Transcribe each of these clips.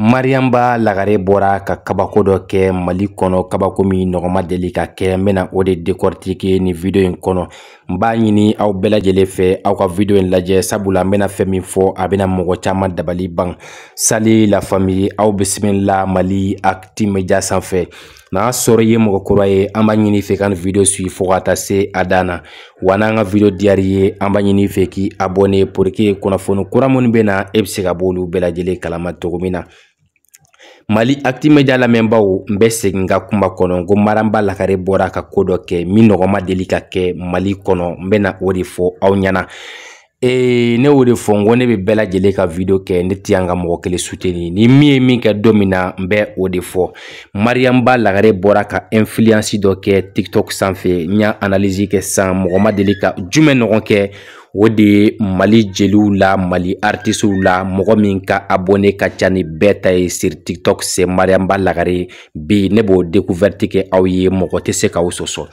mariyanba lagare bɔra ka kabako dɔ kɛ mali kɔnɔ kabako min nɔgɔma deli ka kɛ n bɛna o de dekɔritike nin video in kɔnɔ n b'a ɲini aw bɛɛ fɛ aw ka video in lajɛ sabula n bɛna fɛn min fɔ a bɛna mɔgɔ caman dabali ban sali la aw bisimila mali acti media sanfɛ n'a sɔrɔ i ye mɔgɔkura ye an b'a ɲini fɛ ka video suit fɔ ka taa se a dan na wa n'an ka video diyar'i ye an b'a ɲini fɛ k'i abonné pour que kunnafoni kura minnu bɛ na e se ka b'olu bɛɛ kalama cogo min na mali acti media lamɛnbaw n bɛ segin ka kuma kɔnɔ ko maranba lakare bɔra ka koo dɔ kɛ min nɔgɔma deli ka kɛ mali kɔnɔ n bɛna o de fɔ aw ɲɛna ee ne y'o de fɔ n ko ne bɛ bɛɛ lajɛlen ka video kɛ ne tɛ yan ka mɔgɔ kelen suteni ni min ye min kɛ don min na n bɛ o de fɔ mariamba lagare bɔra ka influence dɔ kɛ tiktok sanfɛ n y'a analyse kɛ sisan mɔgɔ ma deli ka jumɛn ɲɔgɔn kɛ o de mali jeliw la mali artisiw la mɔgɔ min ka abone ka ca ni bɛɛ ta ye siri tiktok se mariamba lagare bi ne b'o découverte kɛ aw ye mɔgɔ tɛ se k'aw sɔsɔ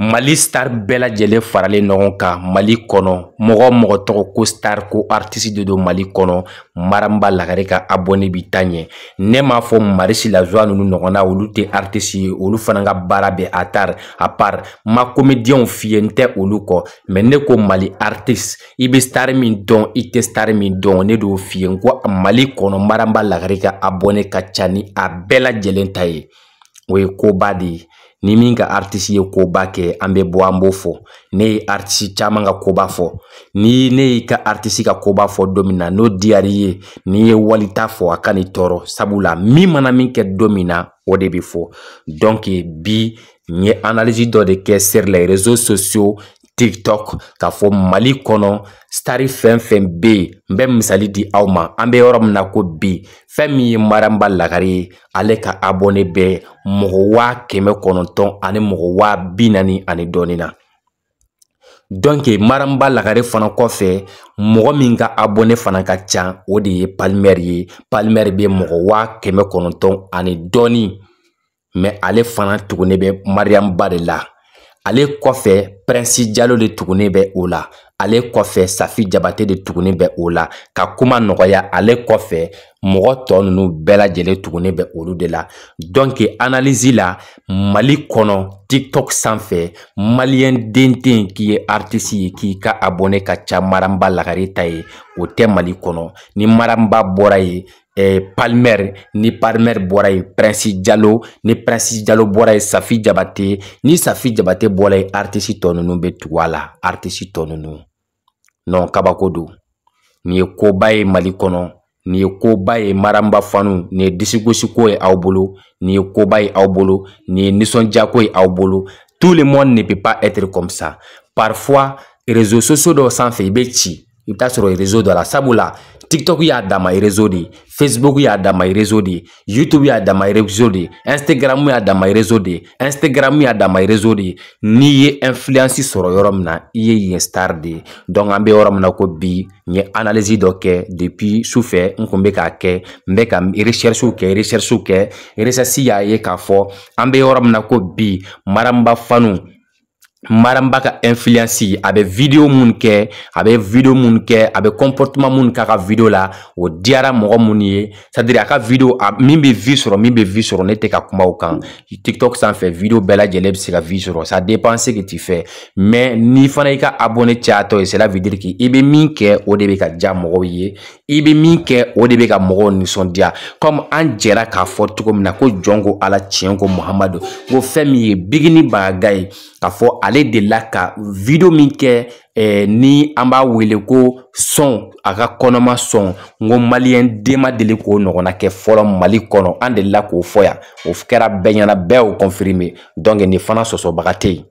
mali star bɛɛ lajɛlen faralen ɲɔgɔn kan mali kɔnɔ mɔgɔ mɔgɔ tɔgɔ ko star ko artiste de don mali kɔnɔ maranba lagare ka abonné bi ta ɲɛ ne m'a fɔ marisi lazoa ninnu ɲɔgɔnna olu tɛ artiste ye olu fana ka baara bɛ a tar a part ma comédien fiyɛ n tɛ olu kɔ mais ne ko mali artiste i bɛ star min dɔn i tɛ star min dɔn ne de y'o f'i ye n ko mali kɔnɔ maranba lagare ka abonné ka ca ni a bɛɛ lajɛlen ta ye O ye koba de ye ni min ka artisi ye koba kɛ an bɛ bɔ an b'o fɔ ne ye artisi caman ka koba fɔ ni ne y'i ka artisi ka koba fɔ don min na n'o diyar'i ye n'i ye walita fɔ a ka n'i tɔɔrɔ sabula min mana min kɛ don min na o de bɛ fɔ bi n ye analisi dɔ de kɛ sur les réseaux sociaux tiktok k'a fɔ mali kɔnɔ stari fɛn fɛn bɛ yen n bɛ misali di aw ma an bɛ yɔrɔ min na ko bi fɛn min ye maraba lagare ye ale ka abɔne bɛ mɔgɔ waa kɛmɛ kɔnɔntɔn ani mɔgɔ waa bi naani ani dɔɔnin na dɔnke maraba lagare fana kɔfɛ mɔgɔ min ka abɔne fana ka ca o de ye palimɛri ye palimɛri bɛ mɔgɔ waa kɛmɛ kɔnɔntɔn ani dɔɔnin mɛ ale fana tugunen bɛ mariaba de la ale kɔfɛ prince jalo de tugunen bɛ o la ale kɔfɛ safi jabate de tugunen bɛ o la ka kuma nɔgɔya ale kɔfɛ mɔgɔ tɔ ninnu bɛɛ lajɛlen tugunen bɛ olu de la donc analyse la mali kɔnɔ tiktok sanfɛ maliyɛn den tɛ yen k'i ye artiste ye k'i ka abonné ka ca maraba lagare ta ye o tɛ mali kɔnɔ ni maraba bɔra yen Eh, Palmer ni Palmer bɔra yen Prince Jalo ni Prince Jalo bɔra yen Safi Jabate ni Safi Jabate bɔra yen artiste tɔ ninnu bɛ tugu a la artiste tɔ ninnu non kabako don nin ye koba ye Mali kɔnɔ nin ye koba ye Maraba fanu nin ye disigosi ko ye aw bolo nin ye koba ye aw bolo nin ye nisɔndiya ko ye aw bolo tout le monde ne peut pas être comme ça parfois réseaux sociaux dɔw sanfɛ i bɛ ci i bɛ sɔrɔ rezo dɔ la sabula tiktok y'a dama rezo de ye facebook y'a dama rezo de youtube y'a dama rezo de ye instagram y'a dama rezo de instagram y'a dama rezo de ye n'i ye influence sɔrɔ yɔrɔ min na i ye yen star de ye donc an be yɔrɔ min na ko bi n ye analyse dɔ kɛ depuis sufɛ n kun bɛ k'a kɛ n bɛ ka recherche kɛ recherche kɛ recherche y'a ye k'a fɔ an be yɔrɔ min na ko bi maranba fanu marambaka influence a video munke, abe video mun kɛ comportement mun k'a video la o diara mo mun ye video a mimbe bɛ view sɔrɔ min kuma TikTok video bela jeleb bɛ se ka view ça dépend ce que tu fais mais n'i fana ka abonné cayatɔ la cela veut dire o ka roye ye debe ka o son dia comme an jongo k'a fɔ cogo na ko jongo Ala bigini ale delila ka video min kɛ eh, ni an b'a wele ko sɔn a ka kɔnɔma sɔn n ko maliyɛn den ma deli k'o ɲɔgɔnna kɛ fɔlɔ mali kɔnɔ an delila k'o fɔ yan o kɛra bɛɛ ɲɛna bɛɛ y'o confirmer donc nin fana sɔsɔbaga tɛ yen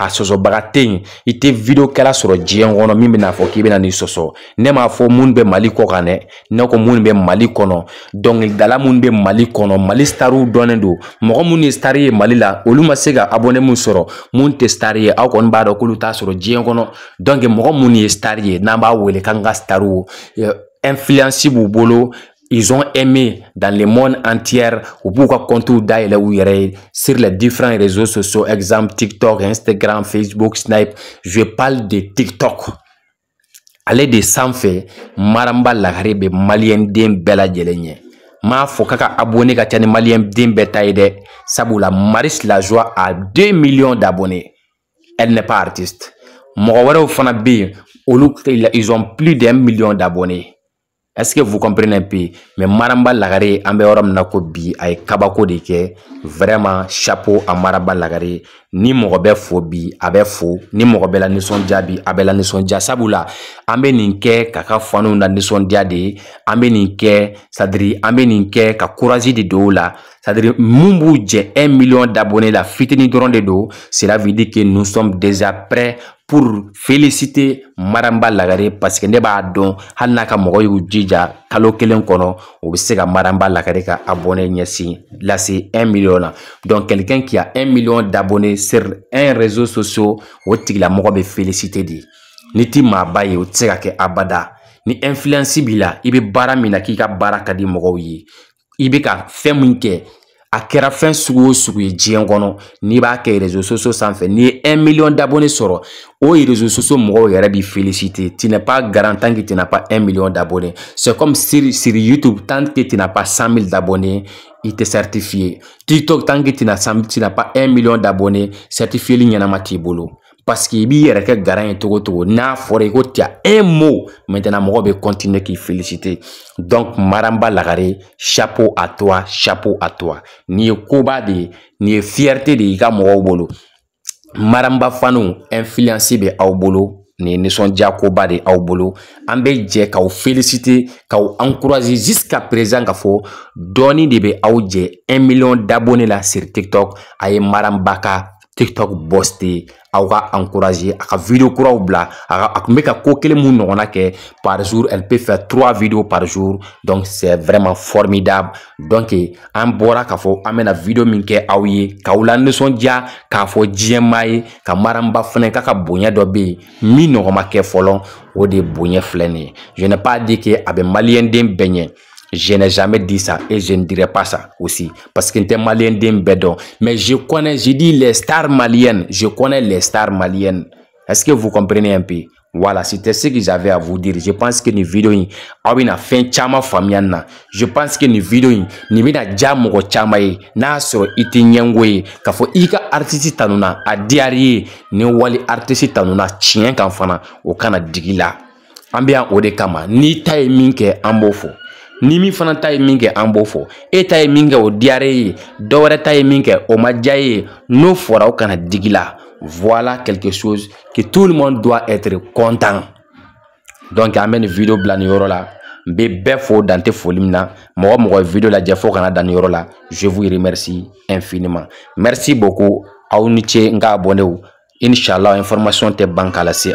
a sɔsɔbaga tɛ yen i tɛ videokɛla sɔrɔ diɲɛ kɔnɔ min bɛna fɔ k'i bɛna n'i sɔsɔ ne m'a fɔ minnu bɛ mali kɔ kan dɛ ne ko minnu bɛ mali kɔnɔ dɔnkilidala minnu bɛ mali kɔnɔ mali stariw dɔnnen don mɔgɔ minnu ye stari ye mali la olu ma se ka abonné min sɔrɔ minnu tɛ stari ye aw kɔni b'a dɔn k'olu t'a sɔrɔ diɲɛ kɔnɔ donc mɔgɔ minnu ye stari ye n'an b'a wele k'an ka stariw influence b'u bolo ils ont aimé dans le monde entier ou pourquoi contour d'ailleurs ou sur les différents réseaux sociaux exemple TikTok, Instagram, Facebook, Snipe. Je parle de TikTok. Allez de Samfé, Maramba l'a bɛ Malien d'un bella m'a fokaka abonné ka Malien ni la joie maris a 2 millions d'abonnés elle n'est pas artiste mɔgɔ au fanabi, ils ont plus d'un million d'abonnés est-ce que vous comprenez un peu Mais Maramba Lagare, Ambeoram nakobi aye kabako deke vraiment chapeau à Maramba Lagare ni mon Robert fo bi Fou, ni mon Robert la son bi Nesson bɛ la Ninke, sabula an la de sadri de Dola, la c'est à dire million d'abonnés la ni de don cela veut dire que nous sommes déjà prêts pour féliciter maraba lagare parce que ne b'a dɔn ka y'u jija kalo kelen kono o bɛ ka maraba lagare ka abonné là c'est 1 million donc quelqu'un qui a 1 million d'abonnés sur un réseau social ou tigilamɔgɔ la féliciter di. ni ti baye ye o tɛ ke abada ni influence bila, ibe baramina k'i ka baraka di ka a kɛra fɛn sugu o sugu ye diɲɛ kɔnɔ n'i b'a kɛ rezo soso sanfɛ n'i ye 1 million d'abonnés sɔrɔ o rezo soso mɔgɔw yɛrɛ b'i féliciter tu n'es pas garantant que tu n'as pas 1 million d'abonnés c'est comme sur, sur YouTube tant que tu n'as pas 100 000 d'abonnés il t'est certifié TikTok tant que tu n'as pas 1 million d'abonnés certifié ɲɛnama t'i bolo Parce que b'i yɛrɛ kɛ garan ye a cogo n'a fɔra i ko tiya un mot maintenant mɔgɔw bɛ continuer k'i féliciter donc Maramba Lagare chapeau à toi chapeau à toi Ni ye koba de fierté de y'i ka Maramba bolo Maraba fans influence bɛ aw bolo nin Ambe nisɔndiya koba de aw bolo an bɛ jɛ k'aw féliciter k'aw encourager jusqu'à présent ka fɔ dɔɔnin de bɛ 1 million d'abonnés la sur TikTok à maramba ka TikTok booster aw encouragé aka vidéo kuraw ou bla tun bɛ ka ko kelen par jour elle peut faire 3 vidéos par jour donc c'est vraiment formidable donc an bɔra k'a fɔ an bɛna vidéo min k'a fɔ diɲɛ maa ye ka maranba fana k'a ka bonya dɔ bɛ yen min ɲɔgɔn de bouye flene. je n'ai pas dit que abe malien maliyɛnden je n'ai jamais dit ça et je ne dirai pas ça aussi. Parce que était malien d'un bédon. Mais je connais, je dis les stars maliennes. Je connais les stars maliennes. Est-ce que vous comprenez un peu Voilà, c'était ce que j'avais à vous dire. Je pense que ni vidéo au aw ah fin chama Je pense que ni vidéo ni nin jamoko diya ye. N'a sɔrɔ Itinyangwe. kafo ɲɛngo artiste a diarie, ni wali artiste tanuna, chien kanfana au kana digila. N'i timing minke ambofo. Nimi min fana ta ye min kɛ an e ta ye min kɛ o diyara e ye o n'o voilà quelque chose que tout le monde doit être content donc amène vidéo nin video bila nin yɔrɔ la n bɛ bɛɛ dan video la fo kana dan je vous remercie infiniment merci beaucoup aw ni ce n ka inshallah information tɛ ban k'a lase